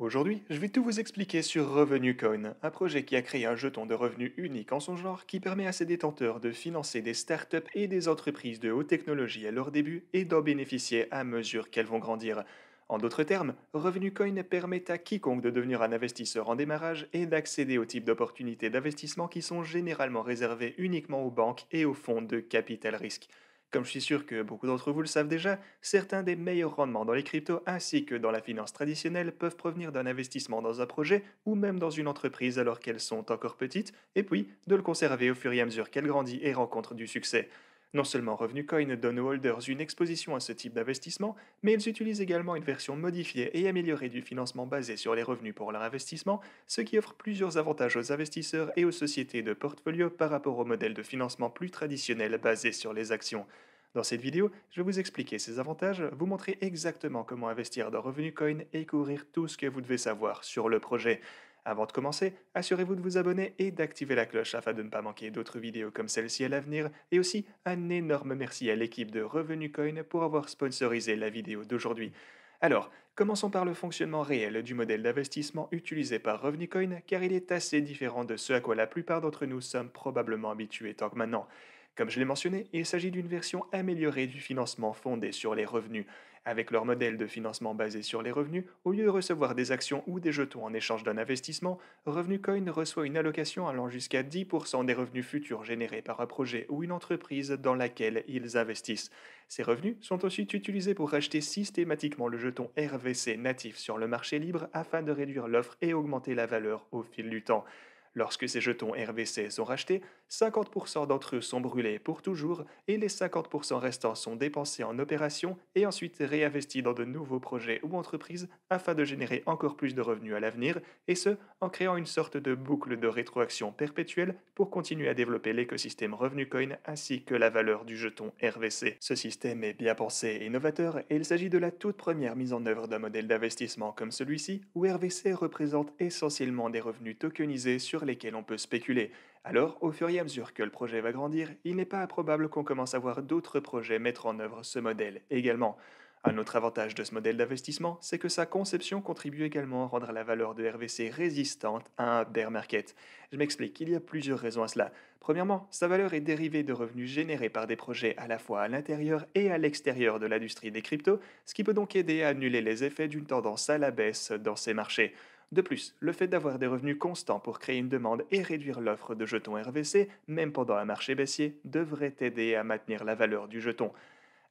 Aujourd'hui, je vais tout vous expliquer sur RevenueCoin, un projet qui a créé un jeton de revenus unique en son genre qui permet à ses détenteurs de financer des startups et des entreprises de haute technologie à leur début et d'en bénéficier à mesure qu'elles vont grandir. En d'autres termes, RevenueCoin permet à quiconque de devenir un investisseur en démarrage et d'accéder aux types d'opportunités d'investissement qui sont généralement réservées uniquement aux banques et aux fonds de capital risque. Comme je suis sûr que beaucoup d'entre vous le savent déjà, certains des meilleurs rendements dans les cryptos ainsi que dans la finance traditionnelle peuvent provenir d'un investissement dans un projet ou même dans une entreprise alors qu'elles sont encore petites, et puis de le conserver au fur et à mesure qu'elle grandit et rencontre du succès. Non seulement RevenuCoin donne aux holders une exposition à ce type d'investissement, mais ils utilisent également une version modifiée et améliorée du financement basé sur les revenus pour leur investissement, ce qui offre plusieurs avantages aux investisseurs et aux sociétés de portfolio par rapport au modèle de financement plus traditionnel basé sur les actions. Dans cette vidéo, je vais vous expliquer ces avantages, vous montrer exactement comment investir dans RevenuCoin et couvrir tout ce que vous devez savoir sur le projet. Avant de commencer, assurez-vous de vous abonner et d'activer la cloche afin de ne pas manquer d'autres vidéos comme celle-ci à l'avenir, et aussi un énorme merci à l'équipe de RevenuCoin pour avoir sponsorisé la vidéo d'aujourd'hui. Alors, commençons par le fonctionnement réel du modèle d'investissement utilisé par RevenuCoin car il est assez différent de ce à quoi la plupart d'entre nous sommes probablement habitués tant que maintenant. Comme je l'ai mentionné, il s'agit d'une version améliorée du financement fondé sur les revenus. Avec leur modèle de financement basé sur les revenus, au lieu de recevoir des actions ou des jetons en échange d'un investissement, RevenuCoin reçoit une allocation allant jusqu'à 10% des revenus futurs générés par un projet ou une entreprise dans laquelle ils investissent. Ces revenus sont ensuite utilisés pour racheter systématiquement le jeton RVC natif sur le marché libre afin de réduire l'offre et augmenter la valeur au fil du temps. Lorsque ces jetons RVC sont rachetés, 50% d'entre eux sont brûlés pour toujours et les 50% restants sont dépensés en opération et ensuite réinvestis dans de nouveaux projets ou entreprises afin de générer encore plus de revenus à l'avenir, et ce, en créant une sorte de boucle de rétroaction perpétuelle pour continuer à développer l'écosystème revenu coin ainsi que la valeur du jeton RVC. Ce système est bien pensé et novateur et il s'agit de la toute première mise en œuvre d'un modèle d'investissement comme celui-ci où RVC représente essentiellement des revenus tokenisés sur lesquels on peut spéculer. Alors, au fur et à mesure que le projet va grandir, il n'est pas improbable qu'on commence à voir d'autres projets mettre en œuvre ce modèle également. Un autre avantage de ce modèle d'investissement, c'est que sa conception contribue également à rendre la valeur de RVC résistante à un bear market. Je m'explique, il y a plusieurs raisons à cela. Premièrement, sa valeur est dérivée de revenus générés par des projets à la fois à l'intérieur et à l'extérieur de l'industrie des cryptos, ce qui peut donc aider à annuler les effets d'une tendance à la baisse dans ces marchés. De plus, le fait d'avoir des revenus constants pour créer une demande et réduire l'offre de jetons RVC, même pendant un marché baissier, devrait aider à maintenir la valeur du jeton.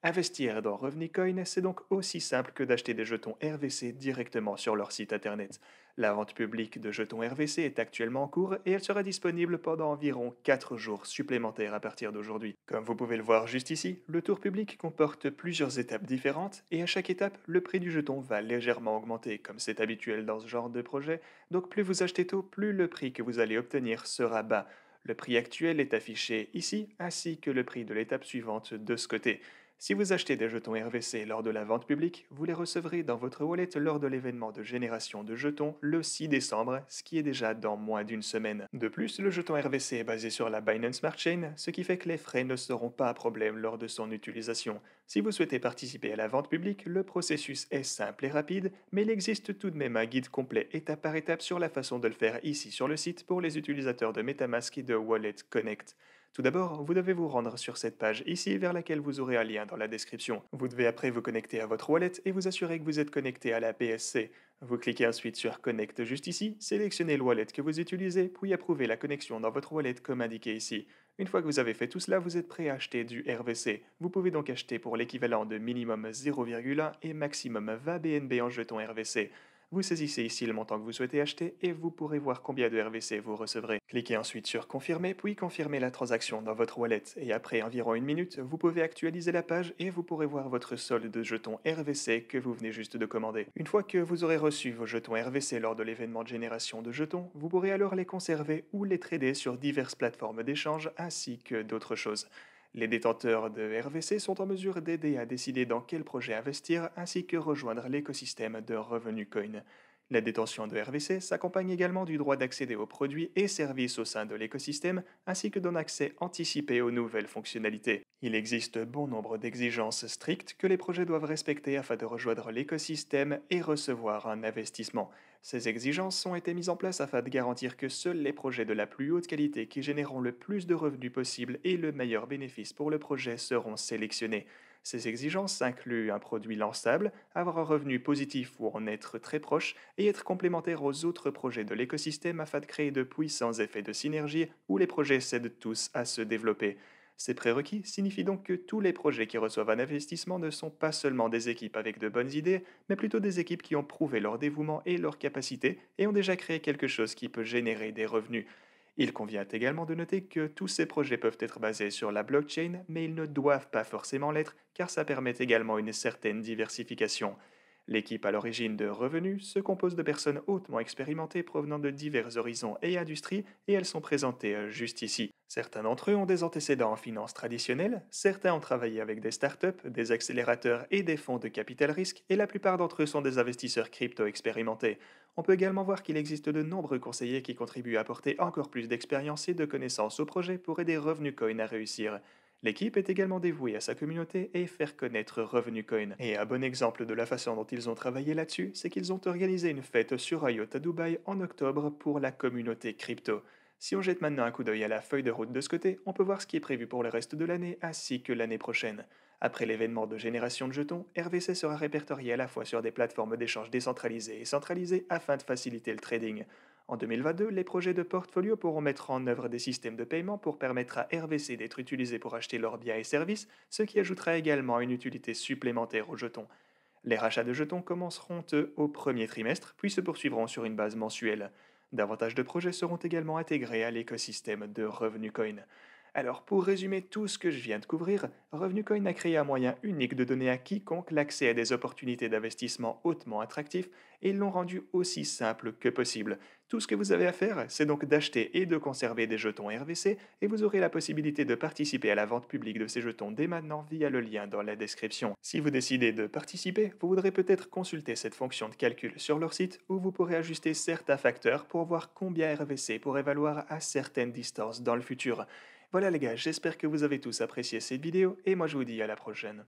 Investir dans ReveniCoin, c'est donc aussi simple que d'acheter des jetons RVC directement sur leur site internet. La vente publique de jetons RVC est actuellement en cours et elle sera disponible pendant environ 4 jours supplémentaires à partir d'aujourd'hui. Comme vous pouvez le voir juste ici, le tour public comporte plusieurs étapes différentes et à chaque étape, le prix du jeton va légèrement augmenter comme c'est habituel dans ce genre de projet, donc plus vous achetez tôt, plus le prix que vous allez obtenir sera bas. Le prix actuel est affiché ici ainsi que le prix de l'étape suivante de ce côté. Si vous achetez des jetons RVC lors de la vente publique, vous les recevrez dans votre wallet lors de l'événement de génération de jetons le 6 décembre, ce qui est déjà dans moins d'une semaine. De plus, le jeton RVC est basé sur la Binance Smart Chain, ce qui fait que les frais ne seront pas un problème lors de son utilisation. Si vous souhaitez participer à la vente publique, le processus est simple et rapide, mais il existe tout de même un guide complet étape par étape sur la façon de le faire ici sur le site pour les utilisateurs de MetaMask et de Wallet Connect. Tout d'abord, vous devez vous rendre sur cette page ici vers laquelle vous aurez un lien dans la description. Vous devez après vous connecter à votre wallet et vous assurer que vous êtes connecté à la PSC. Vous cliquez ensuite sur Connect juste ici, sélectionnez le wallet que vous utilisez, puis approuvez la connexion dans votre wallet comme indiqué ici. Une fois que vous avez fait tout cela, vous êtes prêt à acheter du RVC. Vous pouvez donc acheter pour l'équivalent de minimum 0,1 et maximum 20 BNB en jetons RVC. Vous saisissez ici le montant que vous souhaitez acheter et vous pourrez voir combien de RVC vous recevrez. Cliquez ensuite sur Confirmer, puis confirmez la transaction dans votre wallet et après environ une minute, vous pouvez actualiser la page et vous pourrez voir votre solde de jetons RVC que vous venez juste de commander. Une fois que vous aurez reçu vos jetons RVC lors de l'événement de génération de jetons, vous pourrez alors les conserver ou les trader sur diverses plateformes d'échange ainsi que d'autres choses. Les détenteurs de RVC sont en mesure d'aider à décider dans quel projet investir ainsi que rejoindre l'écosystème de revenus coin. La détention de RVC s'accompagne également du droit d'accéder aux produits et services au sein de l'écosystème, ainsi que d'un accès anticipé aux nouvelles fonctionnalités. Il existe bon nombre d'exigences strictes que les projets doivent respecter afin de rejoindre l'écosystème et recevoir un investissement. Ces exigences ont été mises en place afin de garantir que seuls les projets de la plus haute qualité qui généreront le plus de revenus possible et le meilleur bénéfice pour le projet seront sélectionnés. Ces exigences incluent un produit lançable, avoir un revenu positif ou en être très proche, et être complémentaire aux autres projets de l'écosystème afin de créer de puissants effets de synergie où les projets s'aident tous à se développer. Ces prérequis signifient donc que tous les projets qui reçoivent un investissement ne sont pas seulement des équipes avec de bonnes idées, mais plutôt des équipes qui ont prouvé leur dévouement et leur capacité et ont déjà créé quelque chose qui peut générer des revenus. Il convient également de noter que tous ces projets peuvent être basés sur la blockchain, mais ils ne doivent pas forcément l'être car ça permet également une certaine diversification. L'équipe à l'origine de Revenu se compose de personnes hautement expérimentées provenant de divers horizons et industries, et elles sont présentées euh, juste ici. Certains d'entre eux ont des antécédents en finance traditionnelle, certains ont travaillé avec des startups, des accélérateurs et des fonds de capital risque, et la plupart d'entre eux sont des investisseurs crypto expérimentés. On peut également voir qu'il existe de nombreux conseillers qui contribuent à apporter encore plus d'expérience et de connaissances au projet pour aider Revenu Coin à réussir. L'équipe est également dévouée à sa communauté et faire connaître Revenu Coin. Et un bon exemple de la façon dont ils ont travaillé là-dessus, c'est qu'ils ont organisé une fête sur IOTA à Dubaï en octobre pour la communauté crypto. Si on jette maintenant un coup d'œil à la feuille de route de ce côté, on peut voir ce qui est prévu pour le reste de l'année ainsi que l'année prochaine. Après l'événement de génération de jetons, RVC sera répertorié à la fois sur des plateformes d'échange décentralisées et centralisées afin de faciliter le trading. En 2022, les projets de portfolio pourront mettre en œuvre des systèmes de paiement pour permettre à RVC d'être utilisés pour acheter leurs biens et services, ce qui ajoutera également une utilité supplémentaire aux jetons. Les rachats de jetons commenceront eux au premier trimestre, puis se poursuivront sur une base mensuelle. Davantage de projets seront également intégrés à l'écosystème de coin. Alors pour résumer tout ce que je viens de couvrir, Revenucoin a créé un moyen unique de donner à quiconque l'accès à des opportunités d'investissement hautement attractives et l'ont rendu aussi simple que possible. Tout ce que vous avez à faire, c'est donc d'acheter et de conserver des jetons RVC et vous aurez la possibilité de participer à la vente publique de ces jetons dès maintenant via le lien dans la description. Si vous décidez de participer, vous voudrez peut-être consulter cette fonction de calcul sur leur site où vous pourrez ajuster certains facteurs pour voir combien RVC pourrait valoir à certaines distances dans le futur. Voilà les gars, j'espère que vous avez tous apprécié cette vidéo et moi je vous dis à la prochaine.